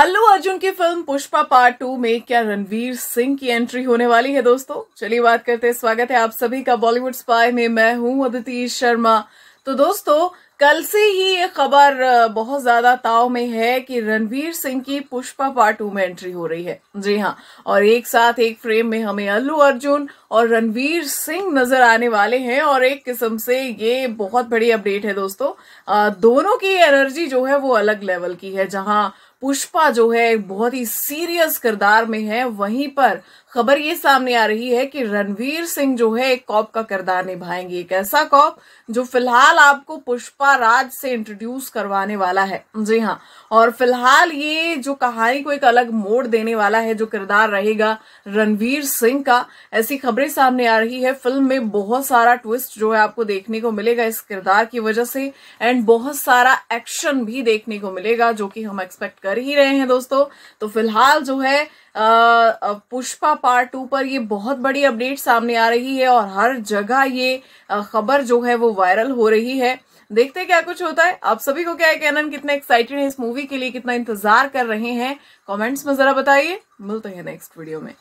अल्लू अर्जुन की film Pushpa part two में क्या रणवीर सिंह की एंट्री होने वाली है दोस्तों चलिए बात करते हैं स्वागत है आप सभी का बॉलीवुड स्पाई में मैं हूं अदिति शर्मा तो दोस्तों कल से ही ये खबर बहुत ज्यादा ताव में है कि रणवीर सिंह की पुष्पा पार्ट टू में एंट्री हो रही है जी हाँ और एक साथ एक फ्रेम में हमें अल्लू अर्जुन और रणवीर सिंह नजर आने वाले हैं और एक किस्म से ये बहुत बड़ी अपडेट है दोस्तों दोनों की एनर्जी जो है वो अलग लेवल की है जहां पुष्पा जो है बहुत ही सीरियस किरदार में है वहीं पर खबर ये सामने आ रही है कि रणवीर सिंह जो है एक कॉप का किरदार निभाएंगे एक ऐसा कॉप जो फिलहाल आपको पुष्पा राज से इंट्रोड्यूस करवाने वाला है जी हाँ और फिलहाल ये जो कहानी को एक अलग मोड़ देने वाला है जो किरदार रहेगा रणवीर सिंह का ऐसी खबरें सामने आ रही है फिल्म में बहुत सारा ट्विस्ट जो है आपको देखने को मिलेगा इस किरदार की वजह से एंड बहुत सारा एक्शन भी देखने को मिलेगा जो कि हम एक्सपेक्ट कर कर ही रहे हैं दोस्तों तो फिलहाल जो है पुष्पा पार्ट टू पर ये बहुत बड़ी अपडेट सामने आ रही है और हर जगह ये खबर जो है वो वायरल हो रही है देखते क्या कुछ होता है आप सभी को क्या है कैनन कितने एक्साइटेड है इस मूवी के लिए कितना इंतजार कर रहे हैं कमेंट्स में जरा बताइए मिलते हैं नेक्स्ट वीडियो में